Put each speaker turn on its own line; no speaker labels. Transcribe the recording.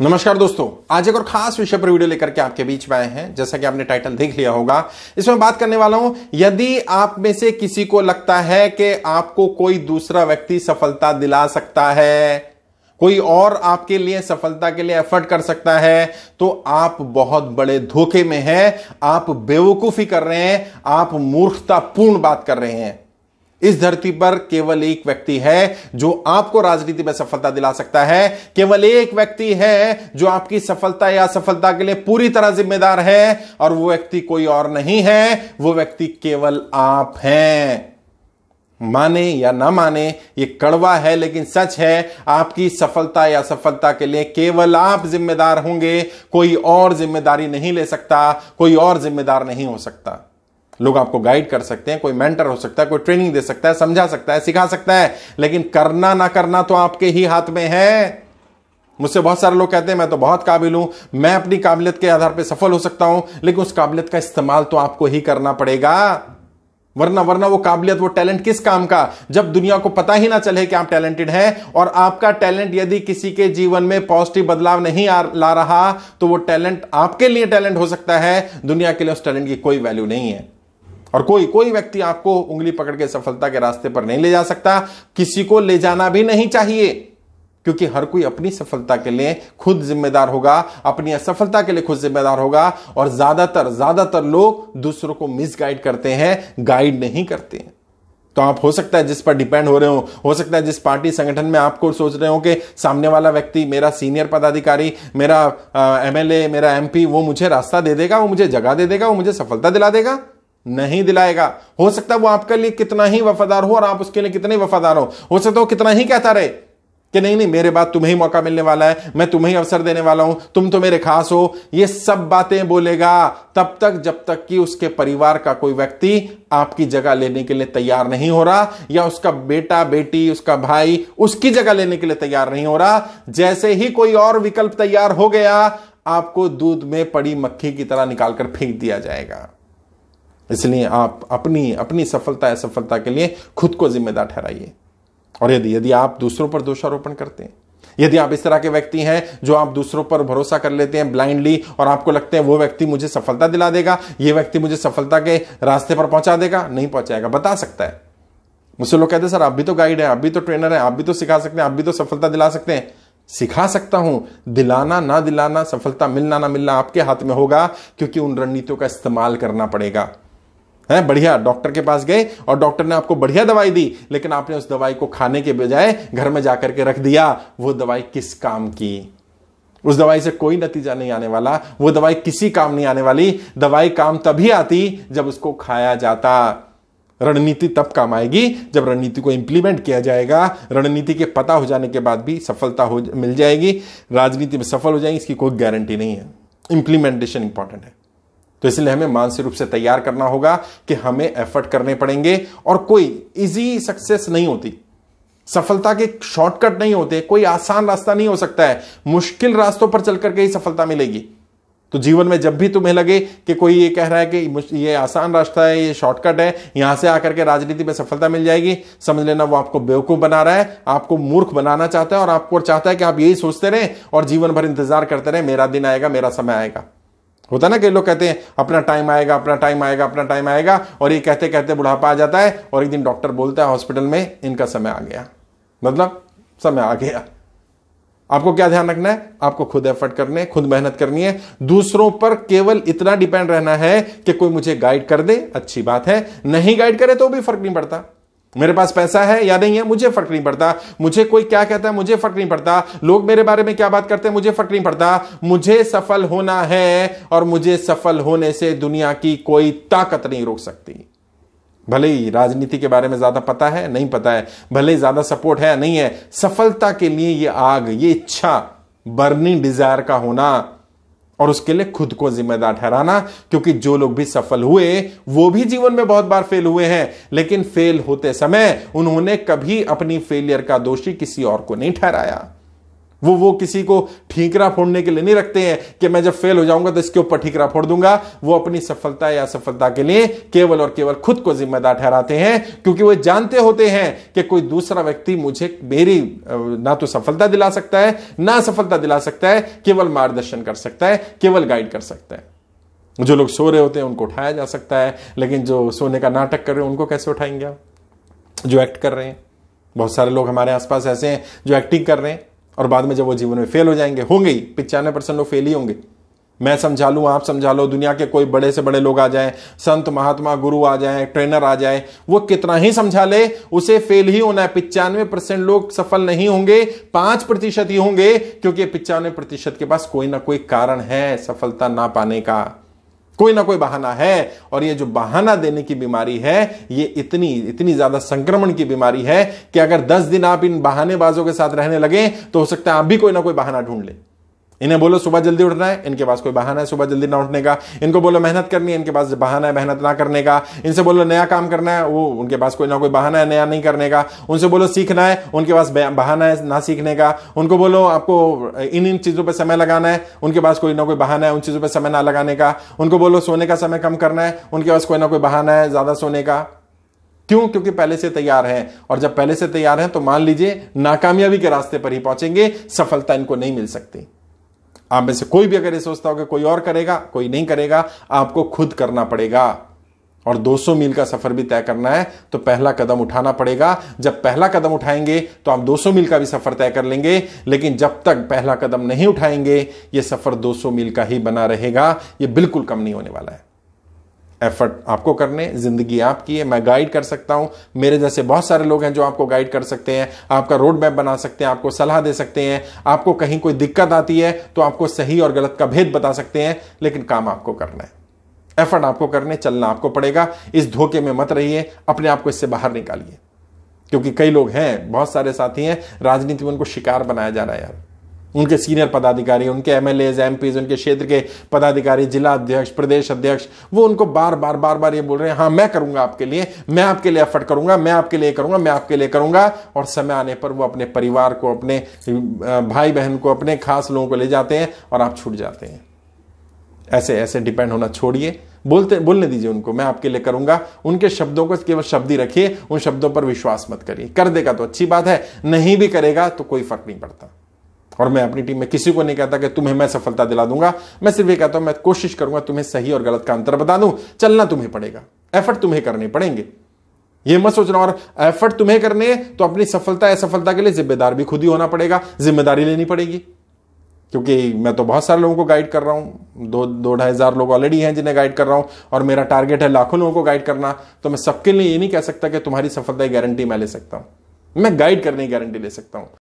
नमस्कार दोस्तों आज एक और खास विषय पर वीडियो लेकर के आपके बीच में आए हैं जैसा कि आपने टाइटल देख लिया होगा इसमें बात करने वाला हूं यदि आप में से किसी को लगता है कि आपको कोई दूसरा व्यक्ति सफलता दिला सकता है कोई और आपके लिए सफलता के लिए एफर्ट कर सकता है तो आप बहुत बड़े धोखे में हैं आप बेवकूफी कर रहे हैं आप मूर्खतापूर्ण बात कर रहे हैं इस धरती पर केवल एक व्यक्ति है जो आपको राजनीति में सफलता दिला सकता है केवल एक व्यक्ति है जो आपकी सफलता या असफलता के लिए पूरी तरह जिम्मेदार है और वो व्यक्ति कोई और नहीं है वो व्यक्ति केवल आप हैं माने या ना माने ये कड़वा है लेकिन सच है आपकी सफलता या सफलता के लिए केवल आप जिम्मेदार होंगे कोई और जिम्मेदारी नहीं ले सकता कोई और जिम्मेदार नहीं हो सकता लोग आपको गाइड कर सकते हैं कोई मेंटर हो सकता है कोई ट्रेनिंग दे सकता है समझा सकता है सिखा सकता है लेकिन करना ना करना तो आपके ही हाथ में है मुझसे बहुत सारे लोग कहते हैं मैं तो बहुत काबिल हूं मैं अपनी काबिलियत के आधार पर सफल हो सकता हूं लेकिन उस काबिलियत का इस्तेमाल तो आपको ही करना पड़ेगा वरना वरना वो काबिलियत वो टैलेंट किस काम का जब दुनिया को पता ही ना चले कि आप टैलेंटेड हैं और आपका टैलेंट यदि किसी के जीवन में पॉजिटिव बदलाव नहीं आ, ला रहा तो वो टैलेंट आपके लिए टैलेंट हो सकता है दुनिया के लिए उस टैलेंट की कोई वैल्यू नहीं है और कोई कोई व्यक्ति आपको उंगली पकड़ के सफलता के रास्ते पर नहीं ले जा सकता किसी को ले जाना भी नहीं चाहिए क्योंकि हर कोई अपनी सफलता के लिए खुद जिम्मेदार होगा अपनी असफलता के लिए खुद जिम्मेदार होगा और ज्यादातर ज्यादातर लोग दूसरों को मिसगाइड करते हैं गाइड नहीं करते हैं तो आप हो सकता है जिस पर डिपेंड हो रहे हो हो सकता है जिस पार्टी संगठन में आपको सोच रहे हो कि सामने वाला व्यक्ति मेरा सीनियर पदाधिकारी मेरा एमएलए मेरा एमपी वो मुझे रास्ता दे देगा वो मुझे जगह दे देगा वो मुझे सफलता दिला देगा नहीं दिलाएगा हो सकता है वो आपके लिए कितना ही वफादार हो और आप उसके लिए कितने वफादार हो हो सकता है वो कितना ही कहता रहे कि नहीं नहीं मेरे बाद तुम्हें ही मौका मिलने वाला है मैं तुम्हें ही अवसर देने वाला हूं तुम तो मेरे खास हो ये सब बातें बोलेगा तब तक जब तक कि उसके परिवार का कोई व्यक्ति आपकी जगह लेने के लिए तैयार नहीं हो रहा या उसका बेटा बेटी उसका भाई उसकी जगह लेने के लिए तैयार नहीं हो रहा जैसे ही कोई और विकल्प तैयार हो गया आपको दूध में पड़ी मक्खी की तरह निकालकर फेंक दिया जाएगा इसलिए आप अपनी अपनी सफलता असफलता के लिए खुद को जिम्मेदार ठहराइए और यदि यदि आप दूसरों पर दोषारोपण करते हैं यदि आप इस तरह के व्यक्ति हैं जो आप दूसरों पर भरोसा कर लेते हैं ब्लाइंडली और आपको लगते हैं वो व्यक्ति मुझे सफलता दिला देगा ये व्यक्ति मुझे सफलता के रास्ते पर पहुंचा देगा नहीं पहुंचाएगा बता सकता है मुझसे लोग कहते हैं सर आप भी तो गाइड है आप भी तो ट्रेनर है आप भी तो सिखा सकते हैं आप भी तो सफलता दिला सकते हैं सिखा सकता हूं दिलाना ना दिलाना सफलता मिलना ना मिलना आपके हाथ में होगा क्योंकि उन रणनीतियों का इस्तेमाल करना पड़ेगा है बढ़िया डॉक्टर के पास गए और डॉक्टर ने आपको बढ़िया दवाई दी लेकिन आपने उस दवाई को खाने के बजाय घर में जाकर के रख दिया वो दवाई किस काम की उस दवाई से कोई नतीजा नहीं आने वाला वो दवाई किसी काम नहीं आने वाली दवाई काम तभी आती जब उसको खाया जाता रणनीति तब काम आएगी जब रणनीति को इंप्लीमेंट किया जाएगा रणनीति के पता हो जाने के बाद भी सफलता हो मिल जाएगी राजनीति में सफल हो जाएगी इसकी कोई गारंटी नहीं है इंप्लीमेंटेशन इंपॉर्टेंट है तो इसलिए हमें मानसिक रूप से तैयार करना होगा कि हमें एफर्ट करने पड़ेंगे और कोई इजी सक्सेस नहीं होती सफलता के शॉर्टकट नहीं होते कोई आसान रास्ता नहीं हो सकता है मुश्किल रास्तों पर चल करके ही सफलता मिलेगी तो जीवन में जब भी तुम्हें लगे कि कोई ये कह रहा है कि ये आसान रास्ता है ये शॉर्टकट है यहां से आकर के राजनीति में सफलता मिल जाएगी समझ लेना वो आपको बेवकूफ बना रहा है आपको मूर्ख बनाना चाहता है और आपको चाहता है कि आप यही सोचते रहें और जीवन भर इंतजार करते रहें मेरा दिन आएगा मेरा समय आएगा होता ना कई लोग कहते हैं अपना टाइम आएगा अपना टाइम आएगा अपना टाइम आएगा और ये कहते कहते बुढ़ापा आ जाता है और एक दिन डॉक्टर बोलता है हॉस्पिटल में इनका समय आ गया मतलब समय आ गया आपको क्या ध्यान रखना है आपको खुद एफर्ट करने खुद मेहनत करनी है दूसरों पर केवल इतना डिपेंड रहना है कि कोई मुझे गाइड कर दे अच्छी बात है नहीं गाइड करे तो भी फर्क नहीं पड़ता मेरे पास पैसा है या नहीं है मुझे फर्क नहीं पड़ता मुझे कोई क्या कहता है मुझे फर्क नहीं पड़ता लोग मेरे बारे में क्या बात करते हैं मुझे फर्क नहीं पड़ता मुझे सफल होना है और मुझे सफल होने से दुनिया की कोई ताकत नहीं रोक सकती भले ही राजनीति के बारे में ज्यादा पता है नहीं पता है भले ही ज्यादा सपोर्ट है नहीं है सफलता के लिए ये आग ये इच्छा बर्निंग डिजायर का होना और उसके लिए खुद को जिम्मेदार ठहराना क्योंकि जो लोग भी सफल हुए वो भी जीवन में बहुत बार फेल हुए हैं लेकिन फेल होते समय उन्होंने कभी अपनी फेलियर का दोषी किसी और को नहीं ठहराया वो वो किसी को ठीकरा फोड़ने के लिए नहीं रखते हैं कि मैं जब फेल हो जाऊंगा तो इसके ऊपर ठीकरा फोड़ दूंगा वो अपनी सफलता या असफलता के लिए केवल और केवल खुद को जिम्मेदार ठहराते हैं क्योंकि वो जानते होते हैं कि कोई दूसरा व्यक्ति मुझे मेरी ना तो सफलता दिला सकता है ना सफलता दिला सकता है केवल मार्गदर्शन कर सकता है केवल गाइड कर सकता है जो लोग सो रहे होते हैं उनको उठाया जा सकता है लेकिन जो सोने का नाटक कर रहे हैं उनको कैसे उठाएंगे आप जो एक्ट कर रहे हैं बहुत सारे लोग हमारे आसपास ऐसे हैं जो एक्टिंग कर रहे हैं और बाद में जब वो जीवन में फेल हो जाएंगे होंगे ही पिचानवे परसेंट लोग फेल ही होंगे मैं समझा लूँ आप समझा लो दुनिया के कोई बड़े से बड़े लोग आ जाएं संत महात्मा गुरु आ जाएं ट्रेनर आ जाएं वो कितना ही समझा ले उसे फेल ही होना है पिचानवे परसेंट लोग सफल नहीं होंगे पाँच प्रतिशत ही होंगे क्योंकि पिचानवे प्रतिशत के पास कोई ना कोई कारण है सफलता ना पाने का कोई ना कोई बहाना है और ये जो बहाना देने की बीमारी है ये इतनी इतनी ज्यादा संक्रमण की बीमारी है कि अगर 10 दिन आप इन बहानेबाजों के साथ रहने लगे तो हो सकता है आप भी कोई ना कोई बहाना ढूंढ लें इन्हें बोलो सुबह जल्दी उठना है इनके पास कोई बहाना है सुबह जल्दी ना उठने का इनको बोलो मेहनत करनी है इनके पास बहाना है मेहनत ना करने का इनसे बोलो नया काम करना है वो उनके पास कोई ना कोई बहाना है नया नहीं करने का उनसे बोलो सीखना है उनके पास बहाना है ना सीखने का उनको बोलो आपको इन इन चीज़ों पर समय लगाना है उनके पास कोई ना कोई बहाना है उन चीज़ों पर समय ना लगाने का उनको बोलो सोने का समय कम करना है उनके पास कोई ना कोई बहाना है ज़्यादा सोने का क्यों क्योंकि पहले से तैयार हैं और जब पहले से तैयार हैं तो मान लीजिए नाकामयाबी के रास्ते पर ही पहुंचेंगे सफलता इनको नहीं मिल सकती आप में से कोई भी अगर ये सोचता होगा कोई और करेगा कोई नहीं करेगा आपको खुद करना पड़ेगा और 200 मील का सफर भी तय करना है तो पहला कदम उठाना पड़ेगा जब पहला कदम उठाएंगे तो आप 200 मील का भी सफर तय कर लेंगे लेकिन जब तक पहला कदम नहीं उठाएंगे यह सफर 200 मील का ही बना रहेगा यह बिल्कुल कम नहीं होने वाला है एफर्ट आपको करने ज़िंदगी आपकी है मैं गाइड कर सकता हूं मेरे जैसे बहुत सारे लोग हैं जो आपको गाइड कर सकते हैं आपका रोड मैप बना सकते हैं आपको सलाह दे सकते हैं आपको कहीं कोई दिक्कत आती है तो आपको सही और गलत का भेद बता सकते हैं लेकिन काम आपको करना है एफर्ट आपको करने चलना आपको पड़ेगा इस धोखे में मत रहिए अपने आप को इससे बाहर निकालिए क्योंकि कई लोग हैं बहुत सारे साथी हैं राजनीति में उनको शिकार बनाया जा रहा है यार उनके सीनियर पदाधिकारी उनके एम एल एज उनके क्षेत्र के पदाधिकारी जिला अध्यक्ष प्रदेश अध्यक्ष वो उनको बार बार बार बार ये बोल रहे हैं हाँ मैं करूंगा आपके लिए मैं आपके लिए एफर्ट करूंगा मैं आपके लिए करूंगा मैं आपके लिए करूंगा और समय आने पर वो अपने परिवार को अपने भाई बहन को अपने खास लोगों को ले जाते हैं और आप छूट जाते हैं ऐसे ऐसे डिपेंड होना छोड़िए बोलते बोलने दीजिए उनको मैं आपके लिए करूंगा उनके शब्दों को केवल शब्द ही रखिए उन शब्दों पर विश्वास मत करिए कर देगा तो अच्छी बात है नहीं भी करेगा तो कोई फर्क नहीं पड़ता और मैं अपनी टीम में किसी को नहीं कहता कि तुम्हें मैं सफलता दिला दूंगा मैं सिर्फ ये कहता हूं मैं कोशिश करूंगा तुम्हें सही और गलत का अंतर बता दूं चलना तुम्हें पड़ेगा एफर्ट तुम्हें करने पड़ेंगे ये मत सोचना और एफर्ट तुम्हें करने तो अपनी सफलता असफलता के लिए जिम्मेदार भी खुद ही होना पड़ेगा जिम्मेदारी लेनी पड़ेगी क्योंकि मैं तो बहुत सारे लोगों को गाइड कर रहा हूं दो दो ढाई हज़ार लोग ऑलरेडी हैं जिन्हें गाइड कर रहा हूं और मेरा टारगेट है लाखों लोगों को गाइड करना तो मैं सबके लिए ये नहीं कह सकता कि तुम्हारी सफलता की गारंटी मैं ले सकता हूं मैं गाइड करने की गारंटी ले सकता हूं